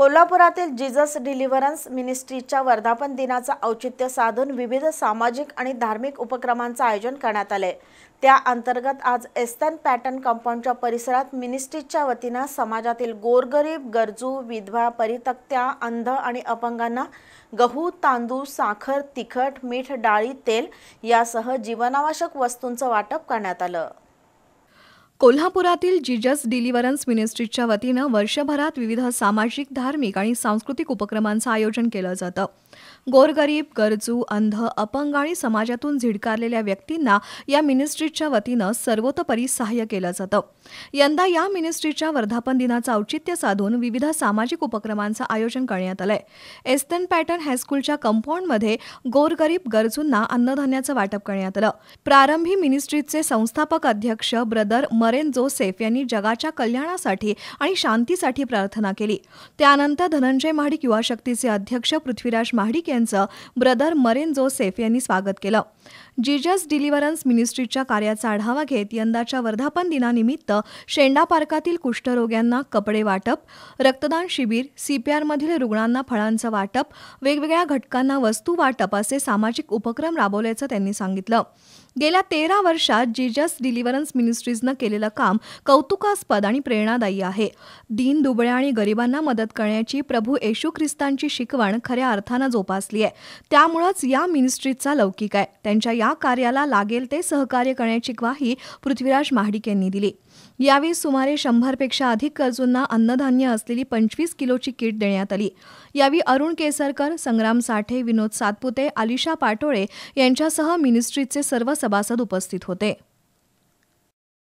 कोल्हापुरातील जिजस डिलिव्हरन्स मिनिस्ट्रीच्या वर्धापन दिनाचं औचित्य साधून विविध सामाजिक आणि धार्मिक उपक्रमांचं आयोजन करण्यात आले त्या अंतर्गत आज एस्तन पॅटर्न कंपाऊंडच्या परिसरात मिनिस्ट्रीच्या वतीनं समाजातील गोरगरीब गरजू विधवा परितक्त्या अंध आणि अपंगांना गहू तांदूळ साखर तिखट मीठ डाळी तेल यासह जीवनावश्यक वस्तूंचं वाटप करण्यात आलं कोल्हापुरातील जीजस डिलिव्हरन्स मिनिस्ट्रीच्या वतीनं वर्षभरात विविध सामाजिक धार्मिक आणि सांस्कृतिक उपक्रमांचं आयोजन केलं जातं गोरगरीब गरजू अंध अपंग आणि समाजातून झिडकारलेल्या व्यक्तींना या मिनिस्ट्रीच्या वतीनं सर्वतोपरी सहाय्य केलं जातं यंदा या मिनिस्ट्रीच्या वर्धापन दिनाचं औचित्य साधून विविध सामाजिक उपक्रमांचं आयोजन करण्यात आलंय एस्टन पॅटर्न हायस्कूलच्या कंपाऊंडमध्ये गोरगरीब गरजूंना अन्नधान्याचं वाटप करण्यात आलं प्रारंभी मिनिस्ट्रीचे संस्थापक अध्यक्ष ब्रदर लॉरेन जोसेफ यांनी जगाच्या कल्याणासाठी आणि शांतीसाठी प्रार्थना केली त्यानंतर धनंजय महाडिक युवा शक्तीचे अध्यक्ष पृथ्वीराज महाडिक यांचं ब्रदर मरेन जोसेफ यांनी स्वागत केलं जीजस डिलिव्हरन्स मिनिस्ट्रीच्या कार्याचा आढावा घेत यंदाच्या वर्धापन दिनानिमित्त शेंडा पार्कातील कुष्ठरोग्यांना कपडे वाटप रक्तदान शिबिर सीपीआरमधील रुग्णांना फळांचं वाटप वेगवेगळ्या घटकांना वस्तू वाटप असे सामाजिक उपक्रम राबवल्याचं त्यांनी सांगितलं गेल्या तेरा वर्षात जीजस डिलिव्हरन्स मिनिस्ट्रीजनं केलेलं काम कौतुकास्पद आणि प्रेरणादायी आहे दीन दुबळ्या आणि गरिबांना मदत करण्याची प्रभू येशू ख्रिस्तांची शिकवण खऱ्या अर्थानं जोपासली आहे त्यामुळंच या मिनिस्ट्रीजचा लौकिक आहे त्यांच्या या कार्याला लागेल ते सहकार्य करण्याची ग्वाही पृथ्वीराज महाडिक यांनी दिली यावेळी सुमारे शंभरपेक्षा अधिक गरजूंना अन्नधान्य असलेली पंचवीस किलोची किट देण्यात आली यावेळी अरुण केसरकर संग्राम साठे विनोद सातपुते आलिशा पाटोळे यांच्यासह मिनिस्ट्रीचे सर्व सभासद उपस्थित होते